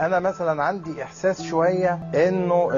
انا مثلا عندي احساس شويه انه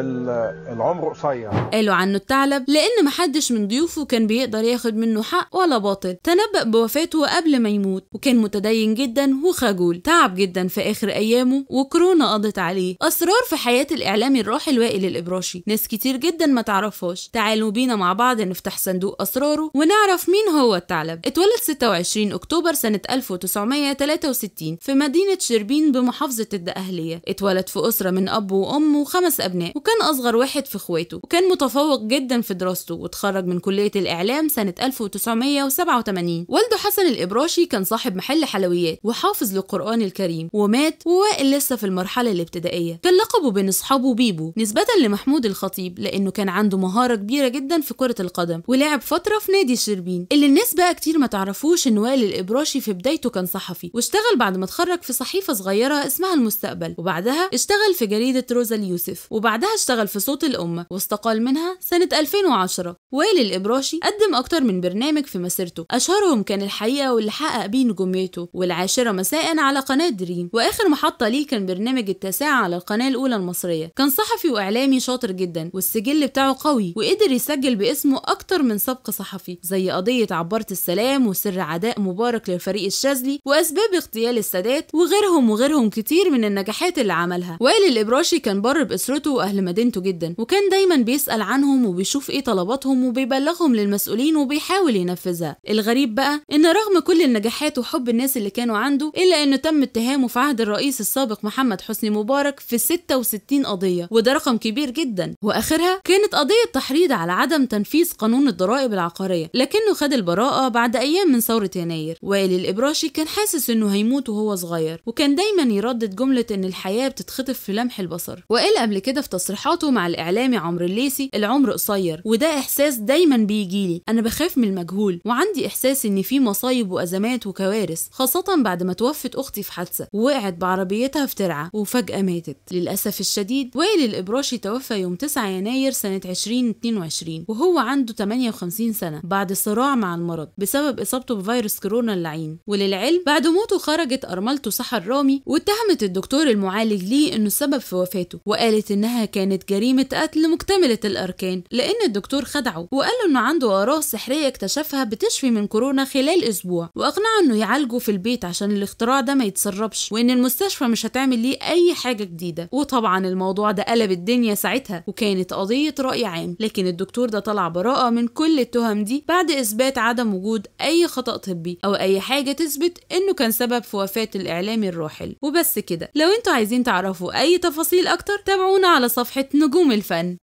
العمر قصير قالوا عنه الثعلب لان محدش من ضيوفه كان بيقدر ياخد منه حق ولا باطل تنبأ بوفاته قبل ما يموت وكان متدين جدا وخجول تعب جدا في اخر ايامه وكورونا قضت عليه اسرار في حياه الاعلامي الراحل وائل الابراشي ناس كتير جدا ما تعرفهاش تعالوا بينا مع بعض نفتح صندوق اسراره ونعرف مين هو الثعلب اتولد 26 اكتوبر سنه 1963 في مدينه شربين بمحافظه الدقهليه اتولد في أسرة من أب وأم وخمس أبناء وكان أصغر واحد في إخواته وكان متفوق جدا في دراسته وتخرج من كلية الإعلام سنة 1987 والده حسن الإبراشي كان صاحب محل حلويات وحافظ للقرآن الكريم ومات ووائل لسه في المرحلة الابتدائية كان لقبه بين أصحابه بيبو نسبة لمحمود الخطيب لأنه كان عنده مهارة كبيرة جدا في كرة القدم ولعب فترة في نادي شربين اللي الناس بقى كتير ما تعرفوش إن وائل الإبراشي في بدايته كان صحفي واشتغل بعد ما اتخرج في صحيفة صغيرة اسمها المستقبل وبعدها اشتغل في جريدة روزا اليوسف وبعدها اشتغل في صوت الأمة واستقال منها سنة 2010 وائل الإبراشي قدم أكتر من برنامج في مسيرته أشهرهم كان الحقيقة واللي حقق بيه نجوميته والعاشرة مساء على قناة دريم وآخر محطة ليه كان برنامج التاسعة على القناة الأولى المصرية كان صحفي وإعلامي شاطر جدا والسجل بتاعه قوي وقدر يسجل باسمه أكتر من سبق صحفي زي قضية عبارة السلام وسر عداء مبارك للفريق الشاذلي وأسباب اغتيال السادات وغيرهم وغيرهم كتير من النجاحات الحاجات اللي عملها وائل الابراشي كان بر باسرته واهل مدينته جدا وكان دايما بيسال عنهم وبيشوف ايه طلباتهم وبيبلغهم للمسؤولين وبيحاول ينفذها الغريب بقى ان رغم كل النجاحات وحب الناس اللي كانوا عنده الا انه تم اتهامه في عهد الرئيس السابق محمد حسني مبارك في 66 قضيه وده رقم كبير جدا واخرها كانت قضيه تحريض على عدم تنفيذ قانون الضرائب العقاريه لكنه خد البراءه بعد ايام من ثوره يناير وائل الابراشي كان حاسس انه هيموت وهو صغير وكان دايما يردد جمله ان الحياة بتتخطف في لمح البصر وقال قبل كده في تصريحاته مع الإعلامي عمرو الليثي العمر قصير وده إحساس دايما بيجيلي أنا بخاف من المجهول وعندي إحساس إن في مصايب وأزمات وكوارث خاصة بعد ما توفت أختي في حادثة ووقعت بعربيتها في ترعة وفجأة ماتت للأسف الشديد وائل الإبراشي توفى يوم 9 يناير سنة 2022 وهو عنده 58 سنة بعد صراع مع المرض بسبب إصابته بفيروس كورونا اللعين وللعلم بعد موته خرجت أرملته سحر رامي واتهمت الدكتور المعالج ليه انه السبب في وفاته وقالت انها كانت جريمة قتل مكتملة الاركان لان الدكتور خدعه وقال له انه عنده اراء سحرية اكتشفها بتشفي من كورونا خلال اسبوع واقنعه انه يعالجه في البيت عشان الاختراع ده ما يتسربش وان المستشفى مش هتعمل ليه اي حاجة جديدة وطبعا الموضوع ده قلب الدنيا ساعتها وكانت قضية رأي عام لكن الدكتور ده طلع براءة من كل التهم دي بعد اثبات عدم وجود اي خطأ طبي او اي حاجة تثبت انه كان سبب في وفاة الاعلامي الراحل وبس كده لو انت عايزين تعرفوا أي تفاصيل أكتر تابعونا على صفحة نجوم الفن